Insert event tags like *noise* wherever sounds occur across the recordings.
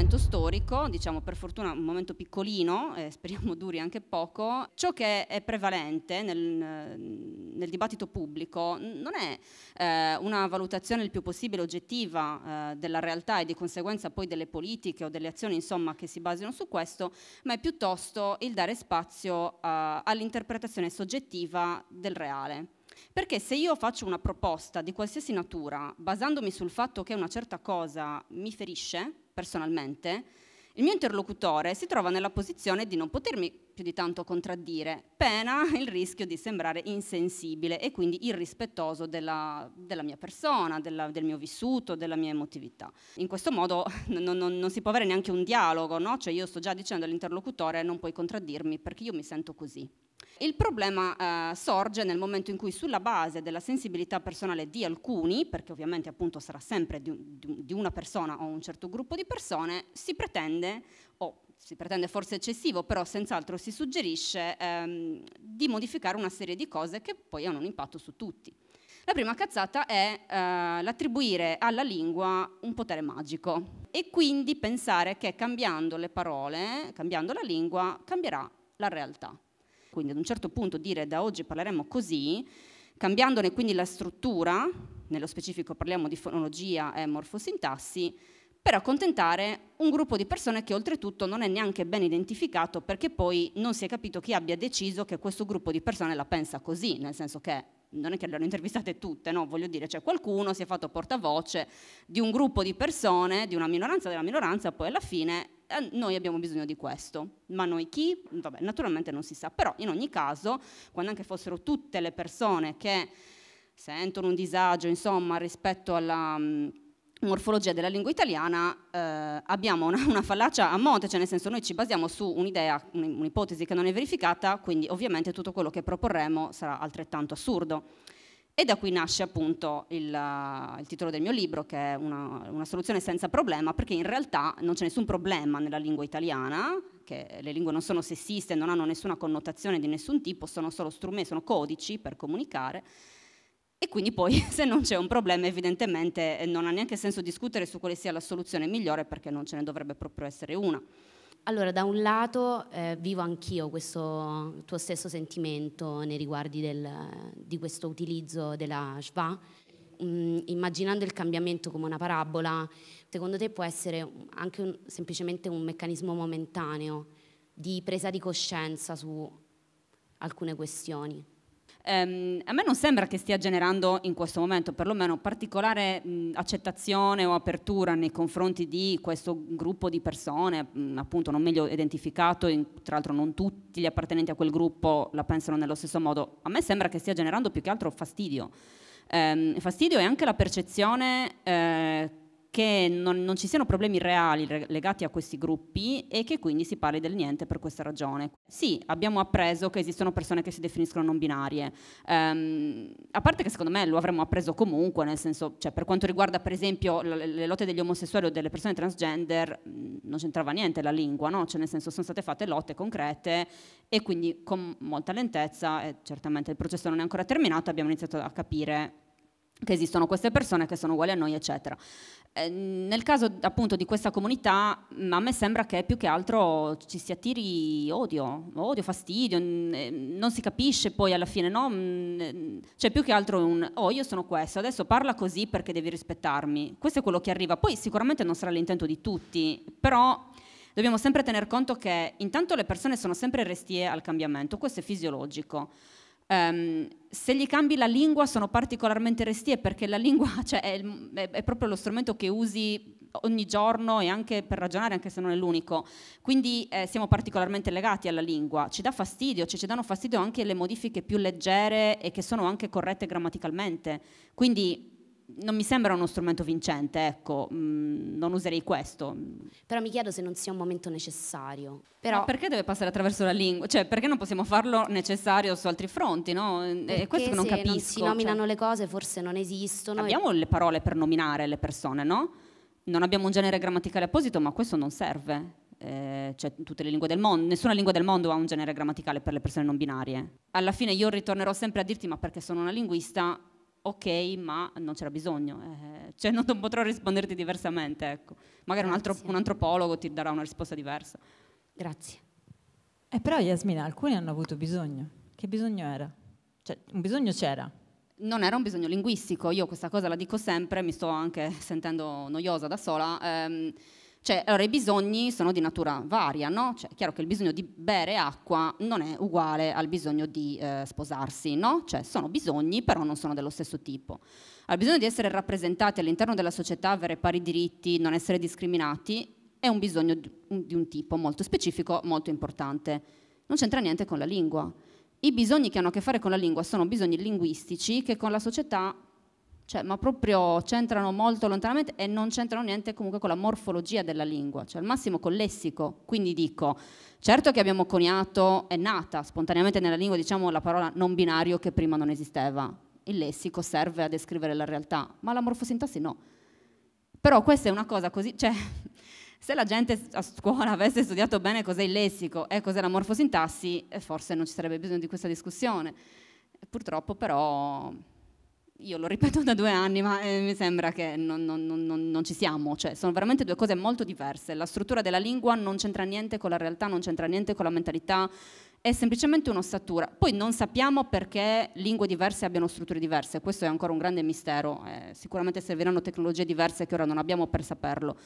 momento storico, diciamo per fortuna un momento piccolino, eh, *laughs* speriamo duri anche poco, ciò che è prevalente nel, nel dibattito pubblico non è eh, una valutazione il più possibile oggettiva eh, della realtà e di conseguenza poi delle politiche o delle azioni insomma, che si basino su questo, ma è piuttosto il dare spazio eh, all'interpretazione soggettiva del reale. Perché se io faccio una proposta di qualsiasi natura basandomi sul fatto che una certa cosa mi ferisce personalmente, il mio interlocutore si trova nella posizione di non potermi più di tanto contraddire, pena il rischio di sembrare insensibile e quindi irrispettoso della, della mia persona, della, del mio vissuto, della mia emotività. In questo modo *laughs* non, non, non si può avere neanche un dialogo, no? cioè io sto già dicendo all'interlocutore non puoi contraddirmi perché io mi sento così. Il problema eh, sorge nel momento in cui sulla base della sensibilità personale di alcuni, perché ovviamente appunto sarà sempre di, di, una persona o un certo gruppo di persone, si pretende, o si pretende forse eccessivo, però senz'altro si suggerisce ehm, di modificare una serie di cose che poi hanno un impatto su tutti. La prima cazzata è eh, l'attribuire alla lingua un potere magico e quindi pensare che cambiando le parole, cambiando la lingua, cambierà la realtà. Quindi ad un certo punto dire da oggi parleremo così, cambiandone quindi la struttura, nello specifico parliamo di fonologia e morfosintassi, per accontentare un gruppo di persone che oltretutto non è neanche ben identificato perché poi non si è capito chi abbia deciso che questo gruppo di persone la pensa così, nel senso che non è che le hanno intervistate tutte, no, voglio dire, cioè qualcuno si è fatto portavoce di un gruppo di persone, di una minoranza della minoranza, poi alla fine eh, noi abbiamo bisogno di questo. Ma noi chi? Vabbè, naturalmente non si sa, però in ogni caso, quando anche fossero tutte le persone che sentono un disagio, insomma, rispetto alla... Mm, morfologia della lingua italiana eh, abbiamo una, una, fallacia a monte, cioè nel senso noi ci basiamo su un'idea, un'ipotesi che non è verificata, quindi ovviamente tutto quello che proporremo sarà altrettanto assurdo. E da qui nasce appunto il, il titolo del mio libro, che è una, una soluzione senza problema, perché in realtà non c'è nessun problema nella lingua italiana, che le lingue non sono sessiste, non hanno nessuna connotazione di nessun tipo, sono solo strumenti, sono codici per comunicare. E quindi poi *laughs* se non c'è un problema evidentemente eh, non ha neanche senso discutere su quale sia la soluzione migliore perché non ce ne dovrebbe proprio essere una. Allora, da un lato eh, vivo anch'io questo tuo stesso sentimento nei riguardi del, di questo utilizzo della Shva. Mm, immaginando il cambiamento come una parabola, secondo te può essere anche un, semplicemente un meccanismo momentaneo di presa di coscienza su alcune questioni? Ehm, a me non sembra che stia generando in questo momento perlomeno particolare mh, accettazione o apertura nei confronti di questo gruppo di persone, mh, appunto non meglio identificato, in, tra l'altro non tutti gli appartenenti a quel gruppo la pensano nello stesso modo, a me sembra che stia generando più che altro fastidio. Ehm, fastidio è anche la percezione eh, che non, non, ci siano problemi reali legati a questi gruppi e che quindi si parli del niente per questa ragione. Sì, abbiamo appreso che esistono persone che si definiscono non binarie, ehm, a parte che secondo me lo avremmo appreso comunque, nel senso, cioè, per quanto riguarda per esempio le, le lotte degli omosessuali o delle persone transgender, non c'entrava niente la lingua, no? cioè, nel senso sono state fatte lotte concrete e quindi con molta lentezza, e certamente il processo non è ancora terminato, abbiamo iniziato a capire che esistono queste persone che sono uguali a noi, eccetera. Eh, nel caso appunto di questa comunità, a me sembra che più che altro ci si attiri odio, odio, fastidio, eh, non si capisce poi alla fine, no? Mm, eh, cioè più che altro un, oh io sono questo, adesso parla così perché devi rispettarmi. Questo è quello che arriva. Poi sicuramente non sarà l'intento di tutti, però dobbiamo sempre tener conto che intanto le persone sono sempre restie al cambiamento, questo è fisiologico. Um, se gli cambi la lingua sono particolarmente restie perché la lingua *laughs* cioè, è, è, è, proprio lo strumento che usi ogni giorno e anche per ragionare, anche se non è l'unico. Quindi eh, siamo particolarmente legati alla lingua. Ci dà fastidio, cioè ci danno fastidio anche le modifiche più leggere e che sono anche corrette grammaticalmente. Quindi non mi sembra uno strumento vincente, ecco, mm, non userei questo. Però mi chiedo se non sia un momento necessario. Però... Ma perché deve passare attraverso la lingua? Cioè, perché non possiamo farlo necessario su altri fronti, no? È questo che non capisco. se cioè. si nominano cioè... le cose, forse non esistono. Abbiamo e... le parole per nominare le persone, no? Non abbiamo un genere grammaticale apposito, ma questo non serve. Eh, cioè tutte le lingue del mondo, nessuna lingua del mondo ha un genere grammaticale per le persone non binarie. Alla fine io ritornerò sempre a dirti ma perché sono una linguista ok, ma non c'era bisogno, eh, cioè non, potrò risponderti diversamente, ecco. Magari un, altro, un, antropologo ti darà una risposta diversa. Grazie. Eh, però Yasmina, alcuni hanno avuto bisogno. Che bisogno era? Cioè, un bisogno c'era. Non era un bisogno linguistico, io questa cosa la dico sempre, mi sto anche sentendo noiosa da sola. Ehm, cioè, allora, i bisogni sono di natura varia, no? Cioè, è chiaro che il bisogno di bere acqua non è uguale al bisogno di eh, sposarsi, no? Cioè, sono bisogni, però non sono dello stesso tipo. Il bisogno di essere rappresentati all'interno della società, avere pari diritti, non essere discriminati, è un bisogno di un tipo molto specifico, molto importante. Non c'entra niente con la lingua. I bisogni che hanno a che fare con la lingua sono bisogni linguistici che con la società cioè, ma proprio c'entrano molto lontanamente e non c'entrano niente comunque con la morfologia della lingua, cioè al massimo col lessico. Quindi dico, certo che abbiamo coniato, è nata spontaneamente nella lingua, diciamo, la parola non binario che prima non esisteva. Il lessico serve a descrivere la realtà, ma la morfosintassi no. Però questa è una cosa così, cioè, *laughs* se la gente a scuola avesse studiato bene cos'è il lessico e cos'è la morfosintassi, eh, forse non ci sarebbe bisogno di questa discussione. Purtroppo però io lo ripeto da due anni, ma eh, mi sembra che non, non, non, non, ci siamo, cioè sono veramente due cose molto diverse. La struttura della lingua non c'entra niente con la realtà, non c'entra niente con la mentalità, è semplicemente un'ossatura. Poi non sappiamo perché lingue diverse abbiano strutture diverse, questo è ancora un grande mistero, eh, sicuramente serviranno tecnologie diverse che ora non abbiamo per saperlo.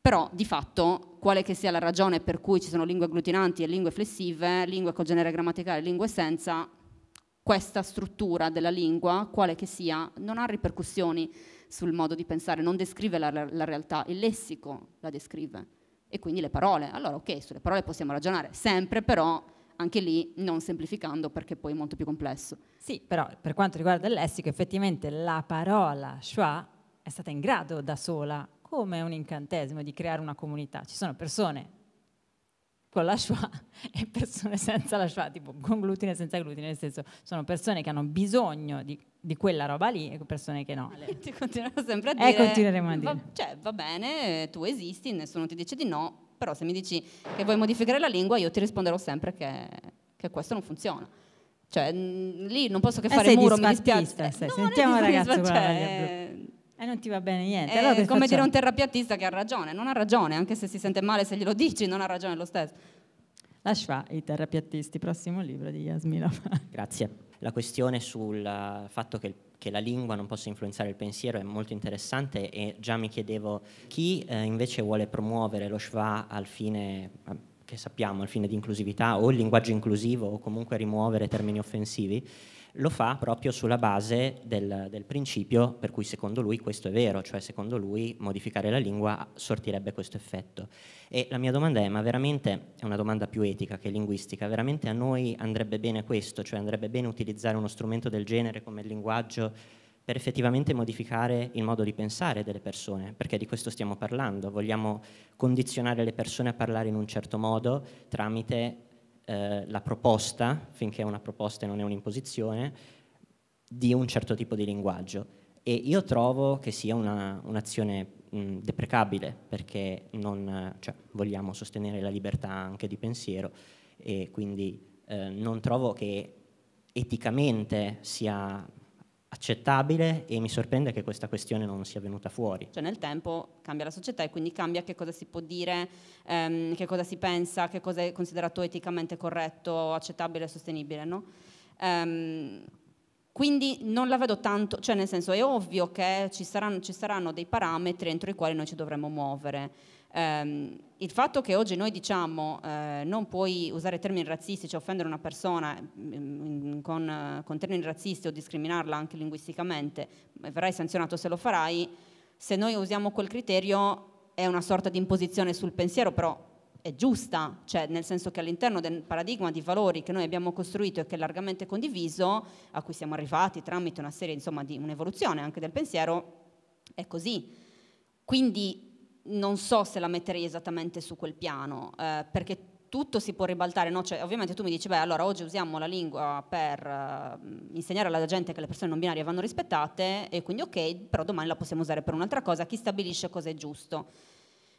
Però di fatto, quale che sia la ragione per cui ci sono lingue agglutinanti e lingue flessive, lingue col genere grammaticale e lingue senza, questa struttura della lingua, quale che sia, non ha ripercussioni sul modo di pensare, non descrive la, la, realtà, il lessico la descrive e quindi le parole. Allora ok, sulle parole possiamo ragionare sempre, però anche lì non semplificando perché poi è molto più complesso. Sì, però per quanto riguarda il lessico, effettivamente la parola schwa è stata in grado da sola, come un incantesimo, di creare una comunità. Ci sono persone con la Shoah *laughs* e persone senza la Shoah, tipo con glutine e senza glutine, nel senso sono persone che hanno bisogno di, di quella roba lì e persone che no. E *laughs* ti continuerò sempre a eh, dire. E continueremo a dire. Va, cioè, va bene, tu esisti, nessuno ti dice di no, però se mi dici che vuoi modificare la lingua, io ti risponderò sempre che, che questo non funziona. Cioè, lì non posso che eh, fare eh, il muro, mi dispiace. Eh, no, Sentiamo ragazzi, guarda, cioè, e eh, non ti va bene niente. È allora come facciamo? dire a un terapeutista che ha ragione, non ha ragione, anche se si sente male se glielo dici, non ha ragione lo stesso. La Schwa, i terapeutisti, prossimo libro di Yasmina. *laughs* Grazie. La questione sul fatto che che la lingua non possa influenzare il pensiero è molto interessante e già mi chiedevo chi eh, invece vuole promuovere lo Schwa al fine eh, che sappiamo al fine di inclusività o il linguaggio inclusivo o comunque rimuovere termini offensivi, lo fa proprio sulla base del, del, principio per cui secondo lui questo è vero, cioè secondo lui modificare la lingua sortirebbe questo effetto. E la mia domanda è, ma veramente, è una domanda più etica che linguistica, veramente a noi andrebbe bene questo, cioè andrebbe bene utilizzare uno strumento del genere come il linguaggio per effettivamente modificare il modo di pensare delle persone, perché di questo stiamo parlando, vogliamo condizionare le persone a parlare in un certo modo tramite eh, la proposta, finché è una proposta e non è un'imposizione, di un certo tipo di linguaggio. E io trovo che sia un'azione un deprecabile, perché non, cioè, vogliamo sostenere la libertà anche di pensiero e quindi eh, non trovo che eticamente sia accettabile e mi sorprende che questa questione non sia venuta fuori. Cioè nel tempo cambia la società e quindi cambia che cosa si può dire, ehm, che cosa si pensa, che cosa è considerato eticamente corretto, accettabile e sostenibile. No? Ehm, quindi non la vedo tanto, cioè nel senso è ovvio che ci saranno, ci saranno dei parametri entro i quali noi ci dovremmo muovere. Um, il fatto che oggi noi diciamo eh, non puoi usare termini razzisti, cioè offendere una persona mh, mm, mm, con, con, termini razzisti o discriminarla anche linguisticamente, mm, verrai sanzionato se lo farai, se noi usiamo quel criterio è una sorta di imposizione sul pensiero, però è giusta, cioè nel senso che all'interno del paradigma di valori che noi abbiamo costruito e che è largamente condiviso, a cui siamo arrivati tramite una serie insomma, di un'evoluzione anche del pensiero, è così. Quindi non so se la metterei esattamente su quel piano, eh, perché tutto si può ribaltare, no? cioè, ovviamente tu mi dici, beh, allora oggi usiamo la lingua per uh, insegnare alla gente che le persone non binarie vanno rispettate e quindi ok, però domani la possiamo usare per un'altra cosa, chi stabilisce cosa è giusto?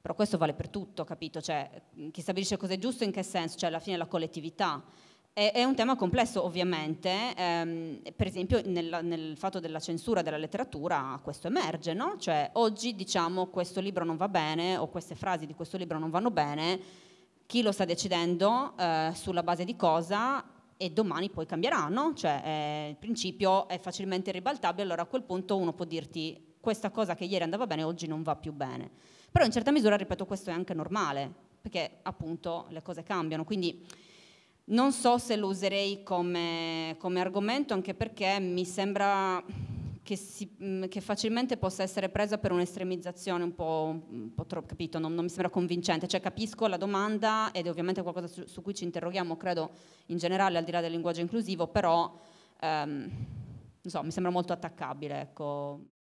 Però questo vale per tutto, capito? Cioè, chi stabilisce cosa è giusto in che senso? Cioè, alla fine la collettività. È, è un tema complesso ovviamente, ehm, per esempio nel, nel, fatto della censura della letteratura questo emerge, no? Cioè oggi diciamo questo libro non va bene o queste frasi di questo libro non vanno bene, chi lo sta decidendo, eh, sulla base di cosa e domani poi cambierà, no? Cioè eh, il principio è facilmente ribaltabile, allora a quel punto uno può dirti questa cosa che ieri andava bene oggi non va più bene. Però in certa misura, ripeto, questo è anche normale, perché appunto le cose cambiano. Quindi non so se lo userei come, come argomento, anche perché mi sembra che, si, mm, che, facilmente possa essere presa per un'estremizzazione un po', un po troppo, capito, non, non, mi sembra convincente, cioè capisco la domanda ed è ovviamente qualcosa su, su cui ci interroghiamo, credo in generale al di là del linguaggio inclusivo, però ehm, so, mi sembra molto attaccabile. Ecco.